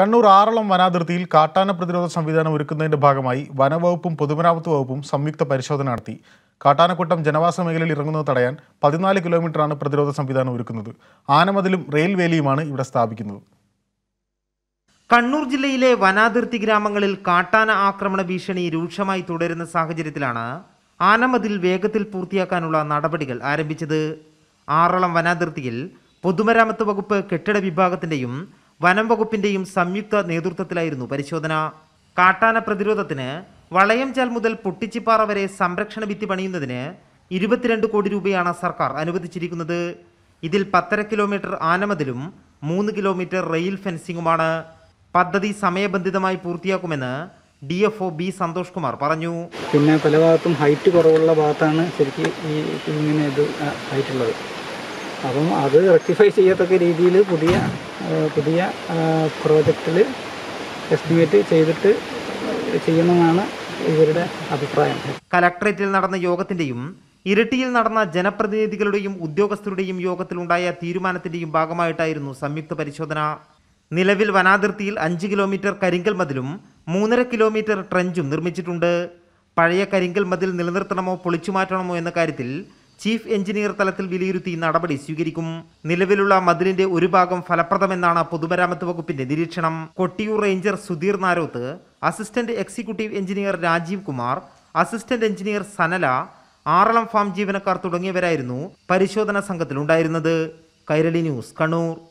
കണ്ണൂർ ആറളം വനാതിർത്തിയിൽ കാട്ടാന പ്രതിരോധ സംവിധാനം ഒരുക്കുന്നതിന്റെ ഭാഗമായി വനവകുപ്പും പൊതുമരാമത്ത് വകുപ്പും സംയുക്ത പരിശോധന നടത്തി കാട്ടാനക്കൂട്ടം ജനവാസ മേഖലയിൽ ഇറങ്ങുന്നത് തടയാൻ പതിനാല് കിലോമീറ്ററാണ് പ്രതിരോധ സംവിധാനം ഒരുക്കുന്നത് ആനമതിലും റെയിൽവേലിയുമാണ് ഇവിടെ സ്ഥാപിക്കുന്നത് കണ്ണൂർ ജില്ലയിലെ വനാതിർത്തി ഗ്രാമങ്ങളിൽ കാട്ടാന ആക്രമണ ഭീഷണി രൂക്ഷമായി തുടരുന്ന സാഹചര്യത്തിലാണ് ആനമതിൽ വേഗത്തിൽ പൂർത്തിയാക്കാനുള്ള നടപടികൾ ആരംഭിച്ചത് ആറളം വനാതിർത്തിയിൽ പൊതുമരാമത്ത് വകുപ്പ് കെട്ടിട വിഭാഗത്തിന്റെയും വനം വകുപ്പിന്റെയും സംയുക്ത നേതൃത്വത്തിലായിരുന്നു പരിശോധന കാട്ടാന പ്രതിരോധത്തിന് ചാൽ മുതൽ പൊട്ടിച്ചിപ്പാറ വരെ സംരക്ഷണ ഭിത്തി പണിയുന്നതിന് ഇരുപത്തിരണ്ട് കോടി രൂപയാണ് സർക്കാർ അനുവദിച്ചിരിക്കുന്നത് ഇതിൽ പത്തര കിലോമീറ്റർ ആനമതിലും മൂന്ന് കിലോമീറ്റർ റെയിൽ ഫെൻസിംഗുമാണ് പദ്ധതി സമയബന്ധിതമായി പൂർത്തിയാക്കുമെന്ന് D F O B Santhosh Kumar പറഞ്ഞു പിന്നെ പല ഭാഗത്തും ഹൈറ്റ് കുറവുള്ള ഭാഗത്താണ് ശരിക്കും ഈ ഇങ്ങനെ ഇത് ഹൈറ്റുള്ളത് അപ്പം അത് റെക്ടിഫൈ ചെയ്യത്തക്ക രീതിയിൽ പുതിയ പുതിയ പ്രോജക്റ്റിൽ എസ്റ്റിമേറ്റ് ചെയ്തിട്ട് ചെയ്യുന്നതാണ് ഇവരുടെ അഭിപ്രായം കലക്ട്രേറ്റിൽ നടന്ന യോഗത്തിന്റെയും ഇരട്ടിയിൽ നടന്ന ജനപ്രതിനിധികളുടെയും ഉദ്യോഗസ്ഥരുടെയും യോഗത്തിലുണ്ടായ തീരുമാനത്തിൻ്റെയും ഭാഗമായിട്ടായിരുന്നു സംയുക്ത പരിശോധന നിലവിൽ വനാതിർത്തിയിൽ അഞ്ച് കിലോമീറ്റർ കരിങ്കൽ മതിലും മൂന്നര കിലോമീറ്റർ ട്രെഞ്ചും നിർമ്മിച്ചിട്ടുണ്ട് പഴയ കരിങ്കൽ മതിൽ നിലനിർത്തണമോ പൊളിച്ചുമാറ്റണമോ എന്ന കാര്യത്തിൽ ചീഫ് എഞ്ചിനീയർ തലത്തിൽ വിലയിരുത്തി നടപടി സ്വീകരിക്കും നിലവിലുള്ള മതിലിന്റെ ഒരു ഭാഗം ഫലപ്രദമെന്നാണ് പൊതുമരാമത്ത് വകുപ്പിന്റെ നിരീക്ഷണം Kottiyoor ranger Sudheer Naroth assistant executive engineer Rajeev Kumar assistant engineer Sanala Aralam farm ജീവനക്കാർ തുടങ്ങിയവരായിരുന്നു പരിശോധനാ സംഘത്തിലുണ്ടായിരുന്നത് കൈരളി ന്യൂസ് കണ്ണൂർ